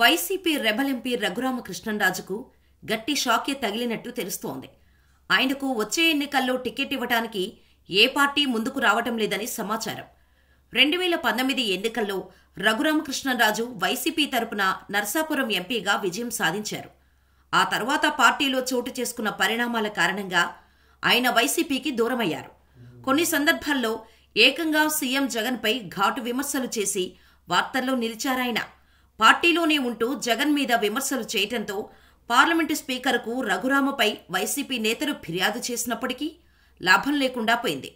YCP rebel MP రఘురామకృష్ణంరాజుకు గట్టి షాకే తగిలినట్టు తెలుస్తోంది ఆయనకు వచ్చే ఎన్నికల్లో టికెట్ ఇవ్వటానికి ఏ పార్టీ ముందుకు రావటం లేదని సమాచారం రెండు వేల పంతొమ్మిది ఎన్నికల్లో రఘురామకృష్ణరాజు వైసీపీ తరపున నర్సాపురం ఎంపీగా విజయం సాధించారు ఆ తర్వాత పార్టీలో చోటు చేసుకున్న పరిణామాల కారణంగా ఆయన వైసీపీకి దూరమయ్యారు కొన్ని సందర్భాల్లో ఏకంగా సీఎం జగన్పై ఘాటు విమర్శలు చేసి వార్తల్లో నిలిచారాయన పార్టీలోనే ఉంటూ జగన్ మీద విమర్శలు చేయటంతో పార్లమెంటు స్పీకర్కు రఘురామపై వైసీపీ నేతలు ఫిర్యాదు చేసినప్పటికీ లాభం లేకుండా పోయింది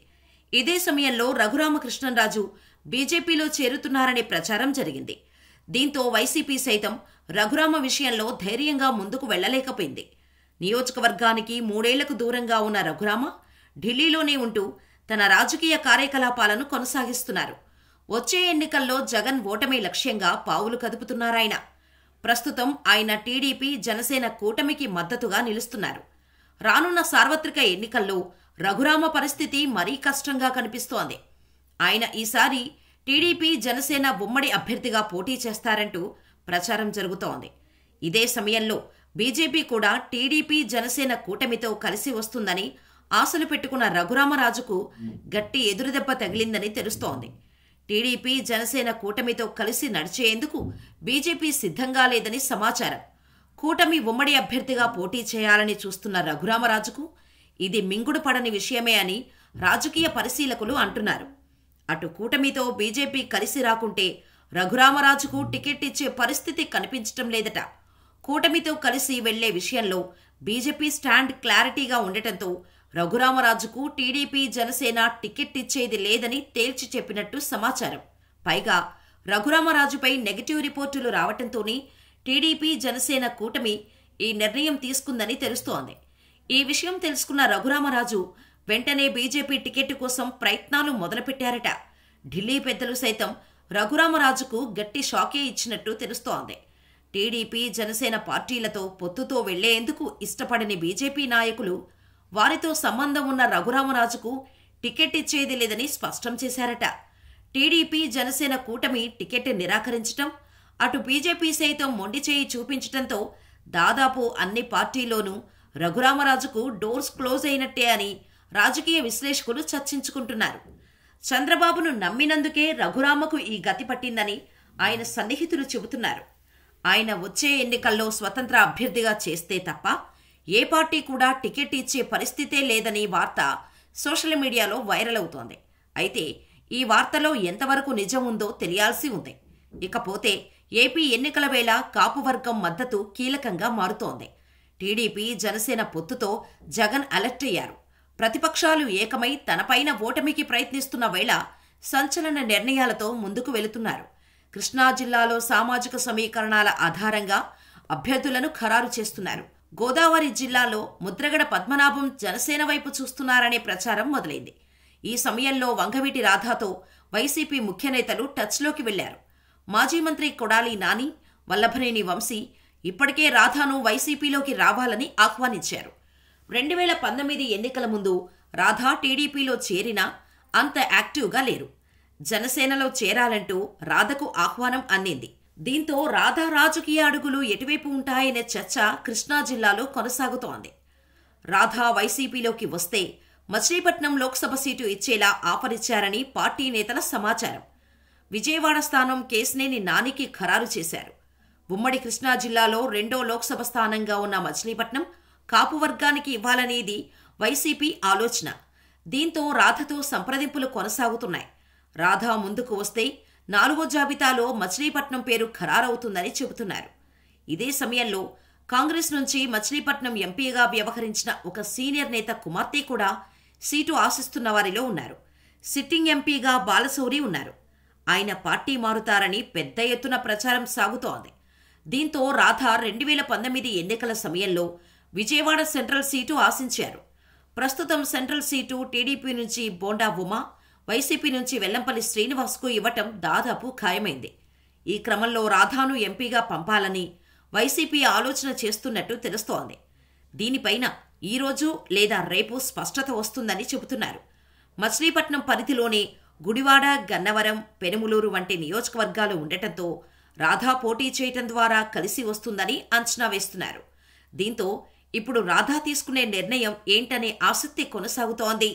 ఇదే సమయంలో రఘురామకృష్ణంరాజు బీజేపీలో చేరుతున్నారనే ప్రచారం జరిగింది దీంతో వైసీపీ సైతం రఘురామ విషయంలో ధైర్యంగా ముందుకు వెళ్లలేకపోయింది నియోజకవర్గానికి మూడేళ్లకు దూరంగా ఉన్న రఘురామ ఢిల్లీలోనే ఉంటూ తన రాజకీయ కార్యకలాపాలను కొనసాగిస్తున్నారు వచ్చే ఎన్నికల్లో జగన్ ఓటమి లక్ష్యంగా పావులు కదుపుతున్నారాయన ప్రస్తుతం ఆయన టీడీపీ జనసేన కూటమికి మద్దతుగా నిలుస్తున్నారు రానున్న సార్వత్రిక ఎన్నికల్లో రఘురామ పరిస్థితి మరీ కష్టంగా కనిపిస్తోంది ఆయన ఈసారి టీడీపీ జనసేన ఉమ్మడి అభ్యర్థిగా పోటీ చేస్తారంటూ ప్రచారం జరుగుతోంది ఇదే సమయంలో బీజేపీ కూడా టీడీపీ జనసేన కూటమితో కలిసి వస్తుందని ఆశలు పెట్టుకున్న రఘురామరాజుకు గట్టి ఎదురుదెబ్బ తగిలిందని తెలుస్తోంది టీడీపీ జనసేన కూటమితో కలిసి నడిచేందుకు బీజేపీ సిద్ధంగా లేదని సమాచారం కూటమి ఉమ్మడి అభ్యర్థిగా పోటీ చేయాలని చూస్తున్న రఘురామరాజుకు ఇది మింగుడు పడని విషయమే అని రాజకీయ పరిశీలకులు అంటున్నారు అటు కూటమితో బీజేపీ కలిసి రాకుంటే రఘురామరాజుకు టికెట్ ఇచ్చే పరిస్థితి కనిపించటం లేదట కూటమితో కలిసి వెళ్లే విషయంలో బీజేపీ స్టాండ్ క్లారిటీగా ఉండటంతో రఘురామరాజుకు టీడీపీ జనసేన టికెట్ ఇచ్చేది లేదని తేల్చి చెప్పినట్టు సమాచారం పైగా రఘురామరాజుపై నెగటివ్ రిపోర్టులు రావటంతోనే టీడీపీ జనసేన కూటమి ఈ నిర్ణయం తీసుకుందని తెలుస్తోంది ఈ విషయం తెలుసుకున్న రఘురామరాజు వెంటనే బీజేపీ టికెట్ కోసం ప్రయత్నాలు మొదలుపెట్టారట ఢిల్లీ పెద్దలు సైతం రఘురామరాజుకు గట్టి షాకే ఇచ్చినట్టు తెలుస్తోంది టీడీపీ జనసేన పార్టీలతో పొత్తుతో వెళ్లేందుకు ఇష్టపడని బీజేపీ నాయకులు వారితో సంబంధం ఉన్న రఘురామరాజుకు టికెట్ ఇచ్చేది లేదని స్పష్టం చేశారట టీడీపీ జనసేన కూటమి టికెట్ నిరాకరించటం అటు బీజేపీ సైతం మొండి చేయి చూపించటంతో దాదాపు అన్ని పార్టీల్లోనూ రఘురామరాజుకు డోర్స్ క్లోజ్ అయినట్టే అని రాజకీయ విశ్లేషకులు చర్చించుకుంటున్నారు చంద్రబాబును నమ్మినందుకే రఘురామకు ఈ గతి పట్టిందని ఆయన సన్నిహితులు చెబుతున్నారు ఆయన వచ్చే ఎన్నికల్లో స్వతంత్ర అభ్యర్థిగా చేస్తే తప్ప ఏ పార్టీ కూడా టికెట్ ఇచ్చే పరిస్థితే లేదని వార్త సోషల్ మీడియాలో వైరల్ అవుతోంది అయితే ఈ వార్తలో ఎంతవరకు నిజం ఉందో తెలియాల్సి ఉంది ఇకపోతే ఏపీ ఎన్నికల వేళ కాపు వర్గం మద్దతు కీలకంగా మారుతోంది టీడీపీ జనసేన పొత్తుతో జగన్ అలర్ట్ అయ్యారు ప్రతిపక్షాలు ఏకమై తనపైన ఓటమికి ప్రయత్నిస్తున్న వేళ సంచలన నిర్ణయాలతో ముందుకు వెళుతున్నారు కృష్ణా జిల్లాలో సామాజిక సమీకరణాల ఆధారంగా అభ్యర్థులను ఖరారు చేస్తున్నారు గోదావరి జిల్లాలో ముద్రగడ పద్మనాభం జనసేన వైపు చూస్తున్నారనే ప్రచారం మొదలైంది ఈ సమయంలో వంగవీటి రాధాతో వైసీపీ ముఖ్యనేతలు టచ్లోకి వెళ్లారు మాజీ మంత్రి కొడాలి నాని వల్లభనేని వంశీ ఇప్పటికే రాధాను వైసీపీలోకి రావాలని ఆహ్వానించారు రెండు వేల పంతొమ్మిది ఎన్నికల ముందు రాధా టీడీపీలో చేరినా అంత యాక్టివ్గా లేరు జనసేనలో చేరాలంటూ రాధకు ఆహ్వానం అందింది దీంతో రాధా రాజకీయ అడుగులు ఎటువైపు ఉంటాయనే చర్చ కృష్ణా జిల్లాలో కొనసాగుతోంది రాధా వైసీపీలోకి వస్తే మచిలీపట్నం లోక్సభ సీటు ఇచ్చేలా ఆఫర్ ఇచ్చారని పార్టీ నేతల సమాచారం విజయవాడ స్థానం కేశనేని నానికి ఖరారు చేశారు ఉమ్మడి కృష్ణా జిల్లాలో రెండో లోక్సభ స్థానంగా ఉన్న మచిలీపట్నం కాపు వర్గానికి ఇవ్వాలనేది వైసీపీ ఆలోచన దీంతో రాధతో సంప్రదింపులు కొనసాగుతున్నాయి రాధా ముందుకు వస్తే నాలుగో జాబితాలో మచిలీపట్నం పేరు ఖరారవుతుందని చెబుతున్నారు ఇదే సమయంలో కాంగ్రెస్ నుంచి మచిలీపట్నం ఎంపీగా వ్యవహరించిన ఒక సీనియర్ నేత కుమార్తె కూడా సీటు ఆశిస్తున్న వారిలో ఉన్నారు సిట్టింగ్ ఎంపీగా బాలశౌరి ఉన్నారు ఆయన పార్టీ మారుతారని పెద్ద ఎత్తున ప్రచారం సాగుతోంది దీంతో రాధ రెండు వేల పంతొమ్మిది ఎన్నికల సమయంలో విజయవాడ సెంట్రల్ సీటు ఆశించారు ప్రస్తుతం సెంట్రల్ సీటు టీడీపీ నుంచి బోండా ఉమా వైసీపీ నుంచి వెల్లంపల్లి శ్రీనివాస్కు ఇవ్వటం దాదాపు ఖాయమైంది ఈ క్రమంలో రాధాను ఎంపీగా పంపాలని వైసీపీ ఆలోచన చేస్తున్నట్టు తెలుస్తోంది దీనిపైన ఈరోజు లేదా రేపు స్పష్టత వస్తుందని చెబుతున్నారు మచిలీపట్నం పరిధిలోనే గుడివాడ గన్నవరం పెనుములూరు వంటి నియోజకవర్గాలు ఉండటంతో రాధా పోటీ చేయటం ద్వారా కలిసి వస్తుందని అంచనా వేస్తున్నారు దీంతో ఇప్పుడు రాధా తీసుకునే నిర్ణయం ఏంటనే ఆసక్తి కొనసాగుతోంది